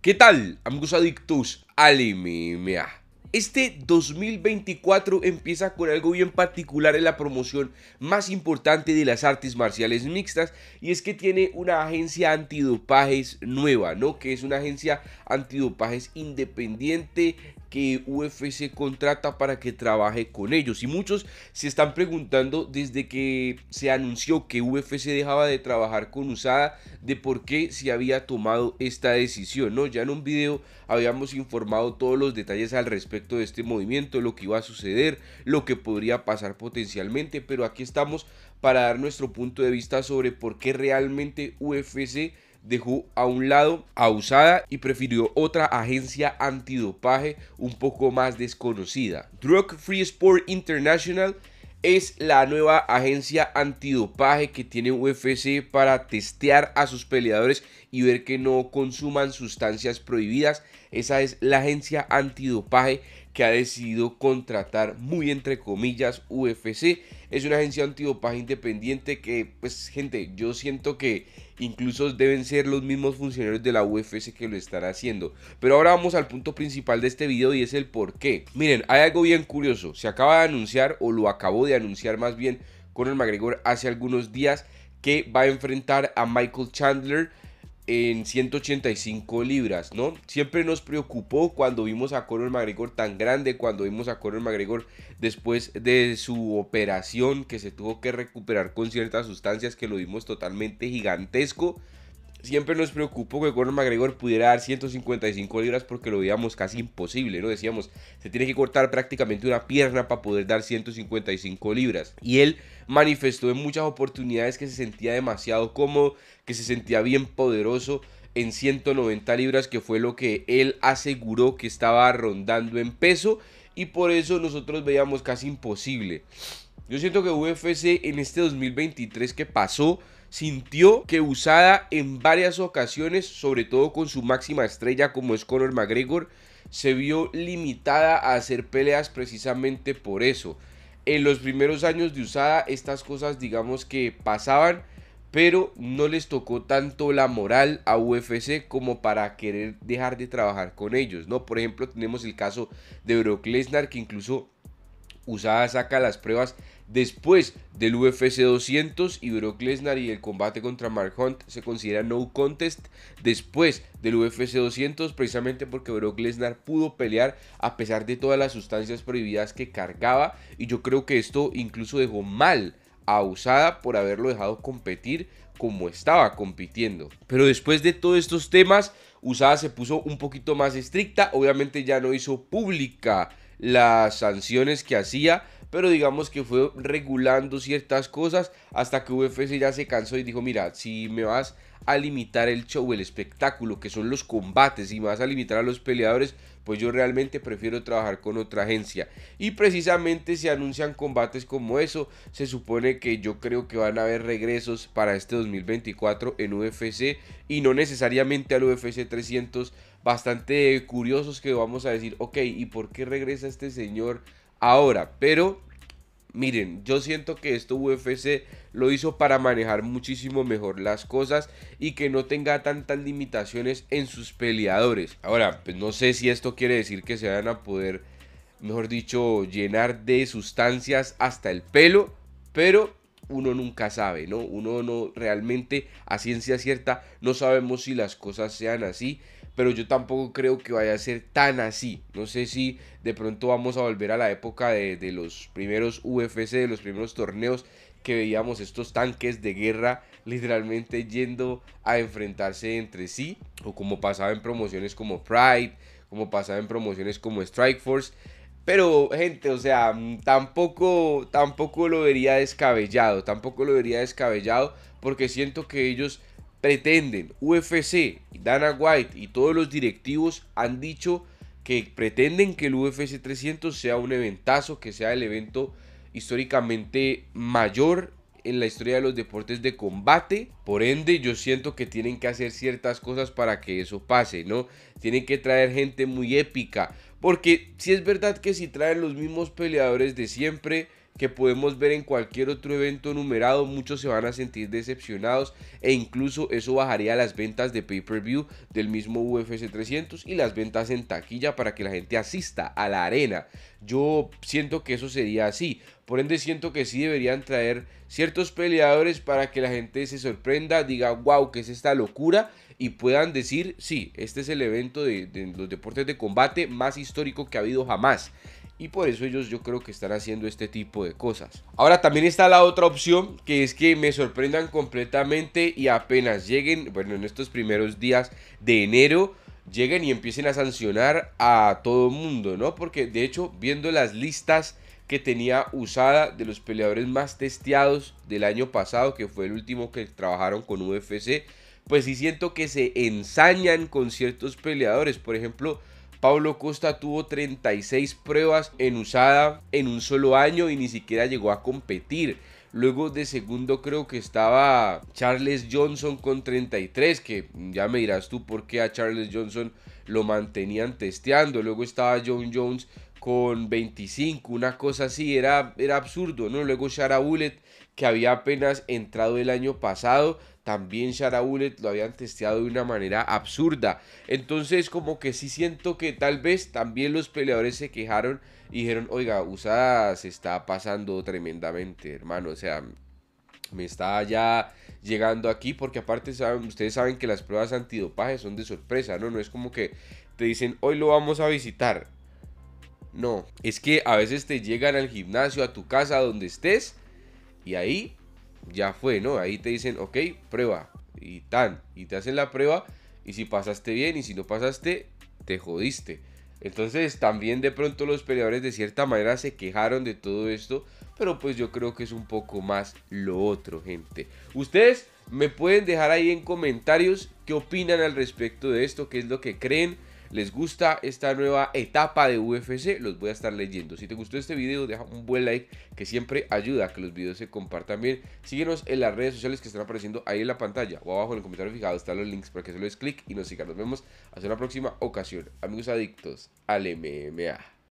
¿Qué tal, amigos adictos al MMA? Este 2024 empieza con algo bien particular en la promoción más importante de las artes marciales mixtas y es que tiene una agencia antidopajes nueva, ¿no? Que es una agencia antidopajes independiente que UFC contrata para que trabaje con ellos. Y muchos se están preguntando desde que se anunció que UFC dejaba de trabajar con USADA de por qué se había tomado esta decisión. ¿no? Ya en un video habíamos informado todos los detalles al respecto de este movimiento, lo que iba a suceder, lo que podría pasar potencialmente, pero aquí estamos para dar nuestro punto de vista sobre por qué realmente UFC dejó a un lado a Usada y prefirió otra agencia antidopaje un poco más desconocida. Drug Free Sport International es la nueva agencia antidopaje que tiene UFC para testear a sus peleadores y ver que no consuman sustancias prohibidas. Esa es la agencia antidopaje que ha decidido contratar muy entre comillas UFC. Es una agencia antidopaje independiente que, pues gente, yo siento que incluso deben ser los mismos funcionarios de la UFC que lo están haciendo. Pero ahora vamos al punto principal de este video y es el por qué. Miren, hay algo bien curioso. Se acaba de anunciar, o lo acabo de anunciar más bien, con el McGregor hace algunos días que va a enfrentar a Michael Chandler en 185 libras, ¿no? Siempre nos preocupó cuando vimos a Conor McGregor tan grande, cuando vimos a Conor McGregor después de su operación que se tuvo que recuperar con ciertas sustancias que lo vimos totalmente gigantesco siempre nos preocupó que Conor McGregor pudiera dar 155 libras porque lo veíamos casi imposible, ¿no? Decíamos, se tiene que cortar prácticamente una pierna para poder dar 155 libras. Y él manifestó en muchas oportunidades que se sentía demasiado cómodo, que se sentía bien poderoso en 190 libras, que fue lo que él aseguró que estaba rondando en peso. Y por eso nosotros veíamos casi imposible. Yo siento que UFC en este 2023 que pasó sintió que usada en varias ocasiones, sobre todo con su máxima estrella como es Conor McGregor, se vio limitada a hacer peleas precisamente por eso. En los primeros años de usada estas cosas digamos que pasaban, pero no les tocó tanto la moral a UFC como para querer dejar de trabajar con ellos, ¿no? Por ejemplo, tenemos el caso de Brock Lesnar que incluso Usada saca las pruebas Después del UFC 200 y Brock Lesnar y el combate contra Mark Hunt se considera no contest después del UFC 200 precisamente porque Brock Lesnar pudo pelear a pesar de todas las sustancias prohibidas que cargaba y yo creo que esto incluso dejó mal a Usada por haberlo dejado competir como estaba compitiendo. Pero después de todos estos temas, Usada se puso un poquito más estricta, obviamente ya no hizo pública las sanciones que hacía pero digamos que fue regulando ciertas cosas hasta que UFC ya se cansó y dijo, mira, si me vas a limitar el show, el espectáculo, que son los combates, si me vas a limitar a los peleadores, pues yo realmente prefiero trabajar con otra agencia. Y precisamente se anuncian combates como eso, se supone que yo creo que van a haber regresos para este 2024 en UFC y no necesariamente al UFC 300, bastante curiosos que vamos a decir, ok, ¿y por qué regresa este señor? ahora. Pero miren, yo siento que esto UFC lo hizo para manejar muchísimo mejor las cosas y que no tenga tantas limitaciones en sus peleadores. Ahora, pues no sé si esto quiere decir que se van a poder, mejor dicho, llenar de sustancias hasta el pelo, pero uno nunca sabe, ¿no? Uno no realmente a ciencia cierta no sabemos si las cosas sean así pero yo tampoco creo que vaya a ser tan así. No sé si de pronto vamos a volver a la época de, los primeros UFC, de los primeros torneos que veíamos estos tanques de guerra literalmente yendo a enfrentarse entre sí, o como pasaba en promociones como Pride, como pasaba en promociones como Strike Force. Pero gente, o sea, mm, tampoco, tampoco lo vería descabellado, tampoco lo vería descabellado, porque siento que ellos pretenden UFC, Dana White y todos los directivos han dicho que pretenden que el UFC 300 sea un eventazo, que sea el evento históricamente mayor en la historia de los deportes de combate. Por ende, yo siento que tienen que hacer ciertas cosas para que eso pase, ¿no? Tienen que traer gente muy épica. Porque si es verdad que si traen los mismos peleadores de siempre, que podemos ver en cualquier otro evento numerado, muchos se van a sentir decepcionados e incluso eso bajaría las ventas de pay-per-view del mismo UFC 300 y las ventas en taquilla para que la gente asista a la arena. Yo siento que eso sería así. Por ende siento que sí deberían traer ciertos peleadores para que la gente se sorprenda, diga, wow, ¿qué es esta locura? Y puedan decir, sí, este es el evento de, de los deportes de combate más histórico que ha habido jamás. Y por eso ellos yo creo que están haciendo este tipo de cosas. Ahora también está la otra opción que es que me sorprendan completamente y apenas lleguen, bueno, en estos primeros días de enero, lleguen y empiecen a sancionar a todo el mundo, ¿no? Porque de hecho, viendo las listas que tenía usada de los peleadores más testeados del año pasado, que fue el último que trabajaron con UFC, pues sí siento que se ensañan con ciertos peleadores. Por ejemplo, Pablo Costa tuvo 36 pruebas en usada en un solo año y ni siquiera llegó a competir. Luego de segundo creo que estaba Charles Johnson con 33, que ya me dirás tú por qué a Charles Johnson lo mantenían testeando. Luego estaba John Jones con 25, una cosa así, era, era absurdo, ¿no? Luego Shara Bullet, que había apenas entrado el año pasado, también Shara lo habían testeado de una manera absurda. Entonces, como que sí siento que tal vez también los peleadores se quejaron y dijeron, oiga, USA se está pasando tremendamente, hermano. O sea, me está ya llegando aquí porque aparte ustedes saben que las pruebas antidopaje son de sorpresa, ¿no? No es como que te dicen, hoy lo vamos a visitar. No, es que a veces te llegan al gimnasio, a tu casa, donde estés, y ahí ya fue, ¿no? Ahí te dicen, ok, prueba, y tan, y te hacen la prueba, y si pasaste bien, y si no pasaste, te jodiste. Entonces también de pronto los peleadores de cierta manera se quejaron de todo esto, pero pues yo creo que es un poco más lo otro, gente. Ustedes me pueden dejar ahí en comentarios qué opinan al respecto de esto, qué es lo que creen les gusta esta nueva etapa de UFC, los voy a estar leyendo. Si te gustó este video, deja un buen like que siempre ayuda a que los videos se compartan bien. Síguenos en las redes sociales que están apareciendo ahí en la pantalla o abajo en el comentario fijado están los links para que se los des clic y nos sigan. Nos vemos hasta una próxima ocasión. Amigos adictos al MMA.